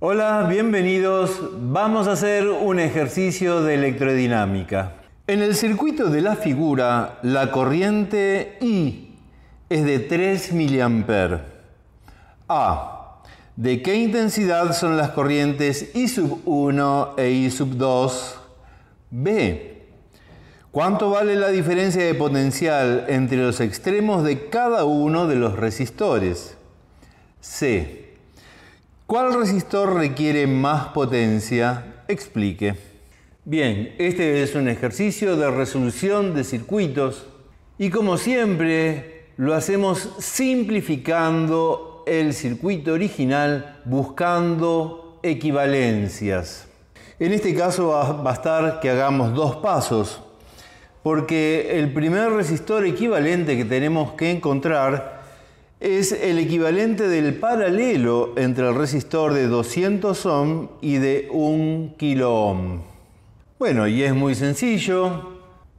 Hola, bienvenidos. Vamos a hacer un ejercicio de electrodinámica. En el circuito de la figura, la corriente I es de 3 mA. A. ¿De qué intensidad son las corrientes I sub 1 e I sub 2? B. ¿Cuánto vale la diferencia de potencial entre los extremos de cada uno de los resistores? C. ¿Cuál resistor requiere más potencia? Explique. Bien, este es un ejercicio de resolución de circuitos y como siempre lo hacemos simplificando el circuito original buscando equivalencias. En este caso va a bastar que hagamos dos pasos porque el primer resistor equivalente que tenemos que encontrar es el equivalente del paralelo entre el resistor de 200 ohm y de 1 kilo ohm. Bueno, y es muy sencillo,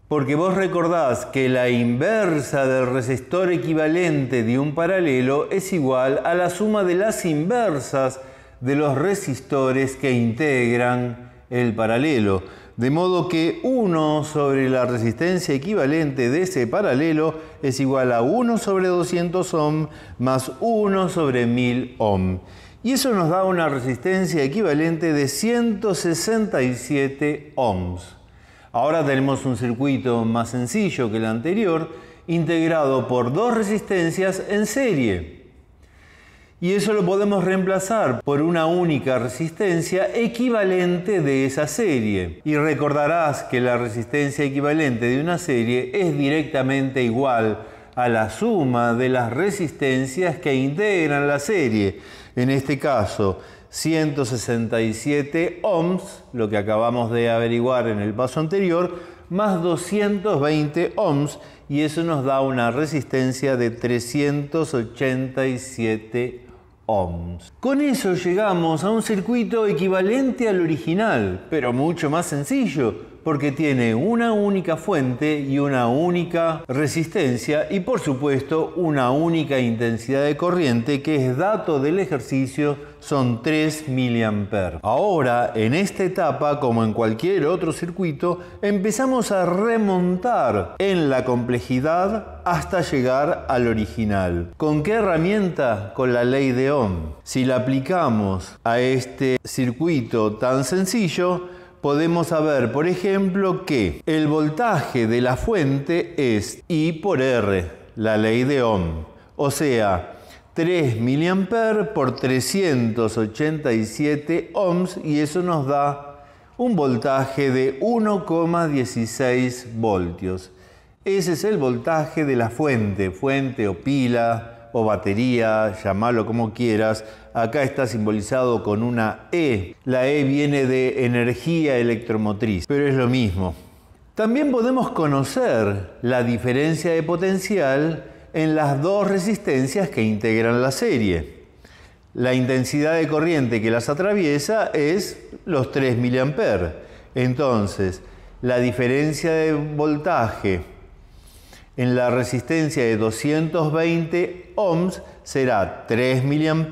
porque vos recordás que la inversa del resistor equivalente de un paralelo es igual a la suma de las inversas de los resistores que integran el paralelo. De modo que 1 sobre la resistencia equivalente de ese paralelo es igual a 1 sobre 200 ohm más 1 sobre 1000 ohm. Y eso nos da una resistencia equivalente de 167 ohms. Ahora tenemos un circuito más sencillo que el anterior, integrado por dos resistencias en serie. Y eso lo podemos reemplazar por una única resistencia equivalente de esa serie. Y recordarás que la resistencia equivalente de una serie es directamente igual a la suma de las resistencias que integran la serie. En este caso, 167 ohms, lo que acabamos de averiguar en el paso anterior, más 220 ohms y eso nos da una resistencia de 387 ohms. Con eso llegamos a un circuito equivalente al original, pero mucho más sencillo, porque tiene una única fuente y una única resistencia y por supuesto una única intensidad de corriente que es dato del ejercicio son 3 mA. Ahora, en esta etapa, como en cualquier otro circuito, empezamos a remontar en la complejidad hasta llegar al original. ¿Con qué herramienta? Con la ley de Ohm. Si la aplicamos a este circuito tan sencillo, podemos saber, por ejemplo, que el voltaje de la fuente es I por R, la ley de Ohm, o sea, 3 mA por 387 ohms y eso nos da un voltaje de 1,16 voltios. Ese es el voltaje de la fuente, fuente o pila, o batería, llamalo como quieras, acá está simbolizado con una E. La E viene de energía electromotriz, pero es lo mismo. También podemos conocer la diferencia de potencial en las dos resistencias que integran la serie. La intensidad de corriente que las atraviesa es los 3 mA. Entonces, la diferencia de voltaje en la resistencia de 220 ohms será 3 mA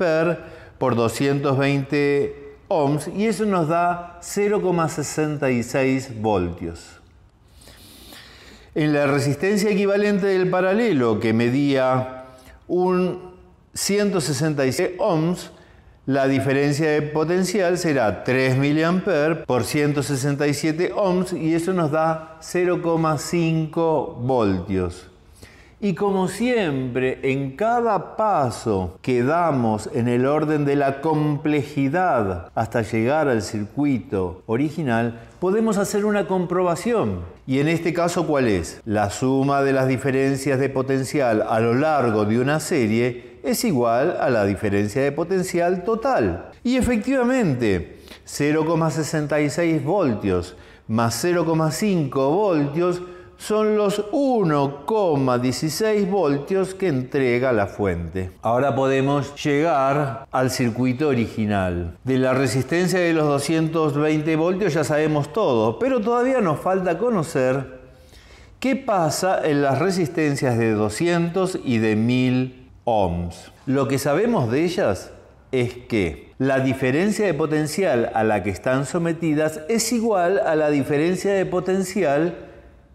por 220 ohms y eso nos da 0,66 voltios. En la resistencia equivalente del paralelo que medía un 166 ohms la diferencia de potencial será 3 mA por 167 ohms y eso nos da 0,5 voltios. Y como siempre, en cada paso que damos en el orden de la complejidad hasta llegar al circuito original, podemos hacer una comprobación. ¿Y en este caso cuál es? La suma de las diferencias de potencial a lo largo de una serie es igual a la diferencia de potencial total. Y efectivamente, 0,66 voltios más 0,5 voltios son los 1,16 voltios que entrega la fuente. Ahora podemos llegar al circuito original. De la resistencia de los 220 voltios ya sabemos todo, pero todavía nos falta conocer qué pasa en las resistencias de 200 y de 1000 ohms. Lo que sabemos de ellas es que la diferencia de potencial a la que están sometidas es igual a la diferencia de potencial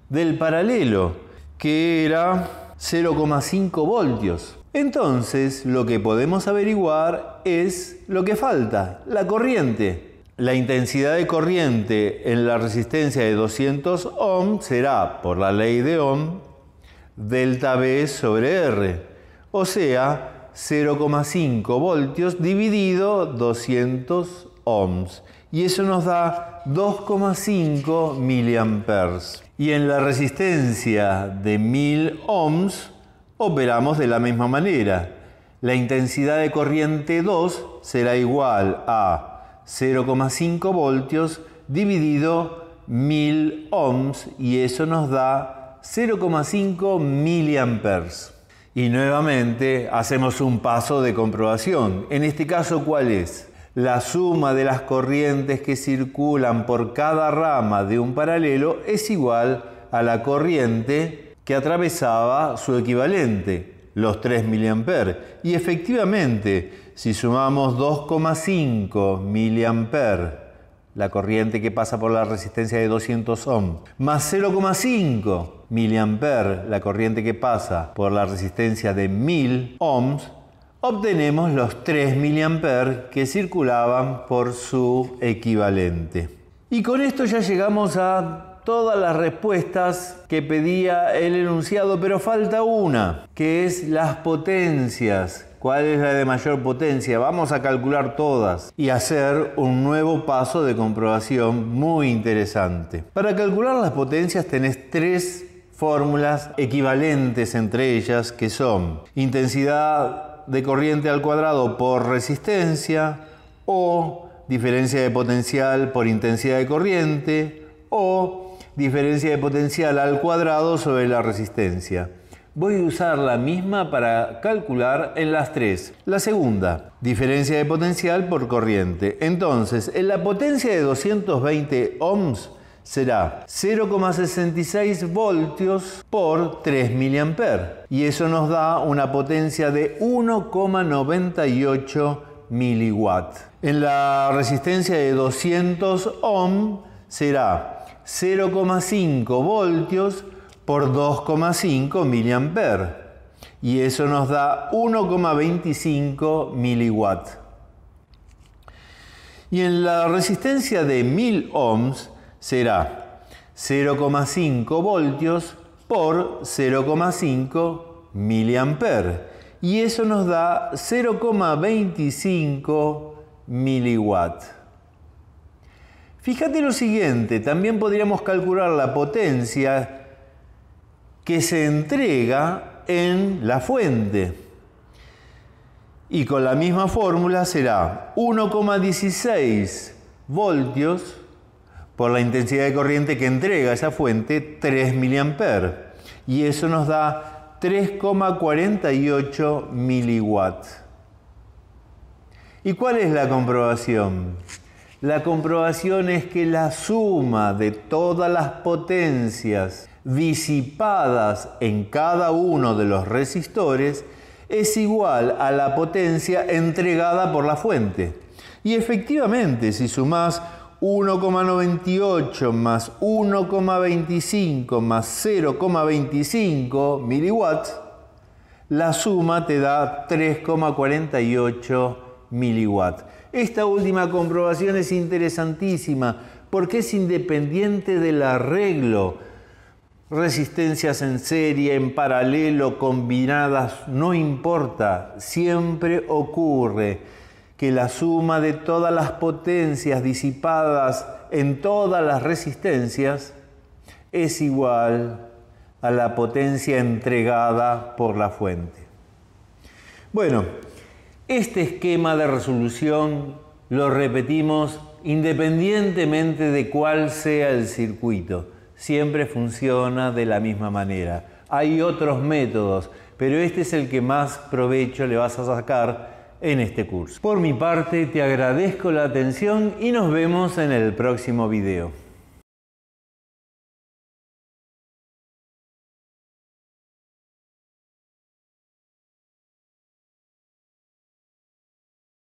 del paralelo, que era 0,5 voltios. Entonces, lo que podemos averiguar es lo que falta, la corriente. La intensidad de corriente en la resistencia de 200 ohm será, por la ley de Ohm, delta B sobre R o sea 0,5 voltios dividido 200 ohms. Y eso nos da 2,5 miliamperes. Y en la resistencia de 1000 ohms operamos de la misma manera. La intensidad de corriente 2 será igual a 0,5 voltios dividido 1000 ohms y eso nos da 0,5 miliamperes. Y nuevamente hacemos un paso de comprobación. En este caso, ¿cuál es? La suma de las corrientes que circulan por cada rama de un paralelo es igual a la corriente que atravesaba su equivalente, los 3 miliamperes. Y efectivamente, si sumamos 2,5 mA la corriente que pasa por la resistencia de 200 ohms, más 0,5 miliamper, la corriente que pasa por la resistencia de 1000 ohms, obtenemos los 3 miliamper que circulaban por su equivalente. Y con esto ya llegamos a todas las respuestas que pedía el enunciado, pero falta una, que es las potencias cuál es la de mayor potencia, vamos a calcular todas y hacer un nuevo paso de comprobación muy interesante. Para calcular las potencias tenés tres fórmulas equivalentes entre ellas que son intensidad de corriente al cuadrado por resistencia o diferencia de potencial por intensidad de corriente o diferencia de potencial al cuadrado sobre la resistencia voy a usar la misma para calcular en las tres. La segunda, diferencia de potencial por corriente. Entonces, en la potencia de 220 ohms será 0,66 voltios por 3 mA. Y eso nos da una potencia de 1,98 miliwatt. En la resistencia de 200 ohm será 0,5 voltios por 2,5 miliamper y eso nos da 1,25 miliwatt. Y en la resistencia de 1000 ohms será 0,5 voltios por 0,5 miliamper y eso nos da 0,25 miliwatt. Fíjate lo siguiente, también podríamos calcular la potencia que se entrega en la fuente. Y con la misma fórmula será 1,16 voltios por la intensidad de corriente que entrega esa fuente, 3 miliamperes, Y eso nos da 3,48 miliwatts. ¿Y cuál es la comprobación? La comprobación es que la suma de todas las potencias disipadas en cada uno de los resistores es igual a la potencia entregada por la fuente. Y efectivamente, si sumás 1,98 más 1,25 más 0,25 miliwatts, la suma te da 3,48 miliwatts. Esta última comprobación es interesantísima porque es independiente del arreglo resistencias en serie, en paralelo, combinadas, no importa, siempre ocurre que la suma de todas las potencias disipadas en todas las resistencias es igual a la potencia entregada por la fuente. Bueno, este esquema de resolución lo repetimos independientemente de cuál sea el circuito siempre funciona de la misma manera. Hay otros métodos, pero este es el que más provecho le vas a sacar en este curso. Por mi parte, te agradezco la atención y nos vemos en el próximo video.